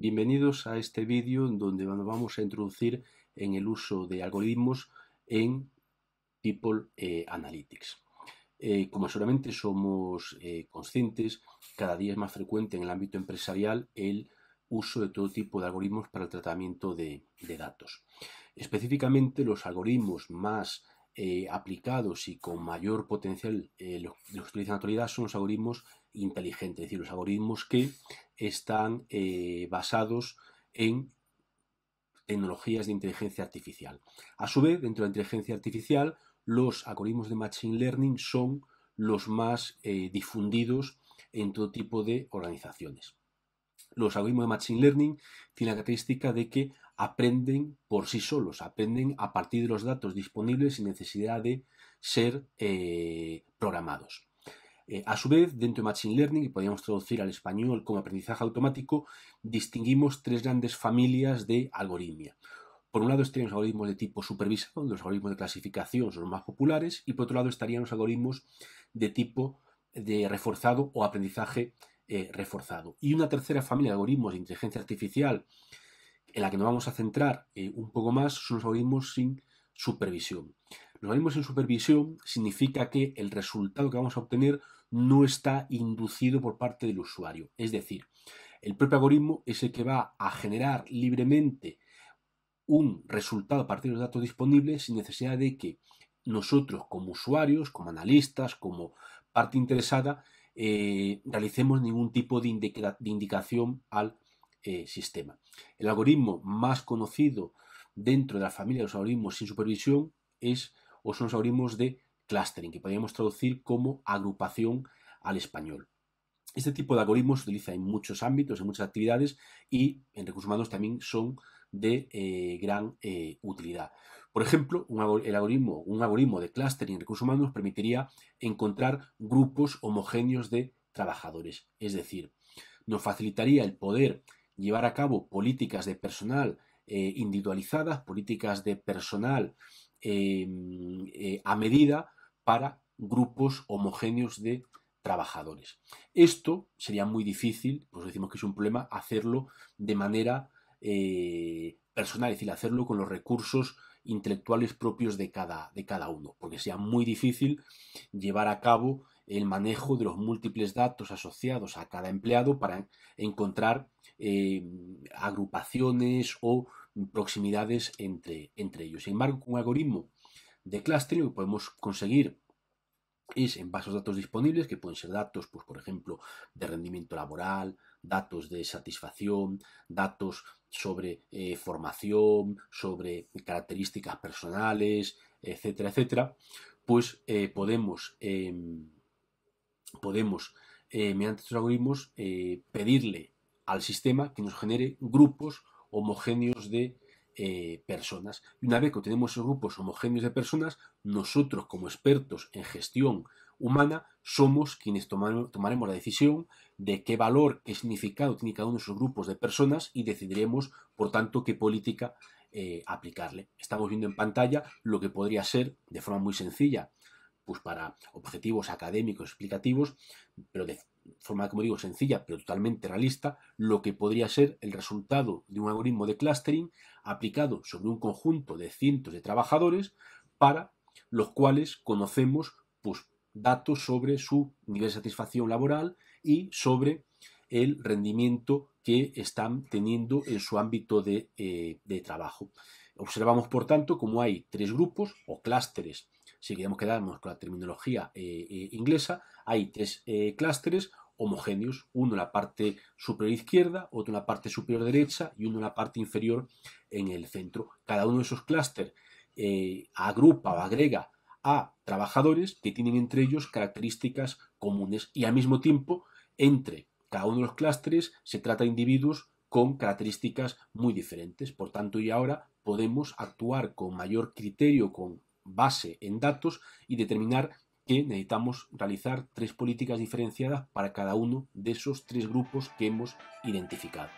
Bienvenidos a este vídeo donde nos vamos a introducir en el uso de algoritmos en People eh, Analytics. Eh, como seguramente somos eh, conscientes, cada día es más frecuente en el ámbito empresarial el uso de todo tipo de algoritmos para el tratamiento de, datos. Específicamente los algoritmos más aplicados y con mayor potencial los, utilizan la actualidad son los algoritmos inteligentes, es decir, los algoritmos que están eh, basados en tecnologías de inteligencia artificial. A su vez, dentro de la inteligencia artificial, los algoritmos de Machine Learning son los más eh, difundidos en todo tipo de organizaciones. Los algoritmos de Machine Learning tienen la característica de que aprenden por sí solos, aprenden a partir de los datos disponibles sin necesidad de ser eh, programados. Eh, a su vez, dentro de Machine Learning, que podríamos traducir al español como aprendizaje automático, distinguimos tres grandes familias de algoritmia. Por un lado estarían los algoritmos de tipo supervisado, los algoritmos de clasificación son los más populares, y por otro lado estarían los algoritmos de tipo de reforzado o aprendizaje eh, reforzado. Y una tercera familia de algoritmos de inteligencia artificial en la que nos vamos a centrar eh, un poco más son los algoritmos sin supervisión. Los algoritmos sin supervisión significa que el resultado que vamos a obtener no está inducido por parte del usuario. Es decir, el propio algoritmo es el que va a generar libremente un resultado a partir de los datos disponibles sin necesidad de que nosotros como usuarios, como analistas, como parte interesada, eh, realicemos ningún tipo de, indicación al eh, sistema. El algoritmo más conocido dentro de la familia de los algoritmos sin supervisión es o son los algoritmos de clustering, que podríamos traducir como agrupación al español. Este tipo de algoritmos se utiliza en muchos ámbitos, en muchas actividades y en recursos humanos también son de eh, gran eh, utilidad. Por ejemplo, un, el algoritmo, un algoritmo de clustering en recursos humanos permitiría encontrar grupos homogéneos de trabajadores. Es decir, nos facilitaría el poder llevar a cabo políticas de personal eh, individualizadas, políticas de personal em, a medida para grupos homogéneos de trabajadores. Esto sería muy difícil, pues decimos que es un problema, hacerlo de manera eh, personal, es decir, hacerlo con los recursos intelectuales propios de cada, de cada uno, porque sería muy difícil llevar a cabo el manejo de los múltiples datos asociados a cada empleado para encontrar eh, agrupaciones o proximidades entre, entre ellos. Sin embargo, un algoritmo de clustering, lo que podemos conseguir es en bases de datos disponibles, que pueden ser datos, pues, por ejemplo, de rendimiento laboral, datos de satisfacción, datos sobre eh, formación, sobre características personales, etcétera, etcétera, pues eh, podemos, em, podemos eh, mediante estos algoritmos, pedirle al sistema que nos genere grupos homogéneos de eh, personas. Y una vez que tenemos esos grupos homogéneos de personas, nosotros como expertos en gestión humana somos quienes tomaremos la decisión de qué valor, qué significado tiene cada uno de esos grupos de personas y decidiremos, por tanto, qué política eh, aplicarle. Estamos viendo en pantalla lo que podría ser, de forma muy sencilla, pues para objetivos académicos explicativos, pero de, forma, como digo, sencilla, pero totalmente realista, lo que podría ser el resultado de un algoritmo de clustering aplicado sobre un conjunto de cientos de trabajadores para los cuales conocemos pues, datos sobre su nivel de satisfacción laboral y sobre el rendimiento que están teniendo en su ámbito de, eh, trabajo. Observamos, por tanto, como hay tres grupos o clústeres si queremos quedarnos con la terminología eh, eh, inglesa, hay tres eh, clústeres homogéneos, uno en la parte superior izquierda, otro en la parte superior derecha y uno en la parte inferior en el centro. Cada uno de esos clústeres agrupa o agrega a trabajadores que tienen entre ellos características comunes y al mismo tiempo entre cada uno de los clústeres se trata de individuos con características muy diferentes. Por tanto, y ahora podemos actuar con mayor criterio, con base en datos y determinar que necesitamos realizar tres políticas diferenciadas para cada uno de esos tres grupos que hemos identificado.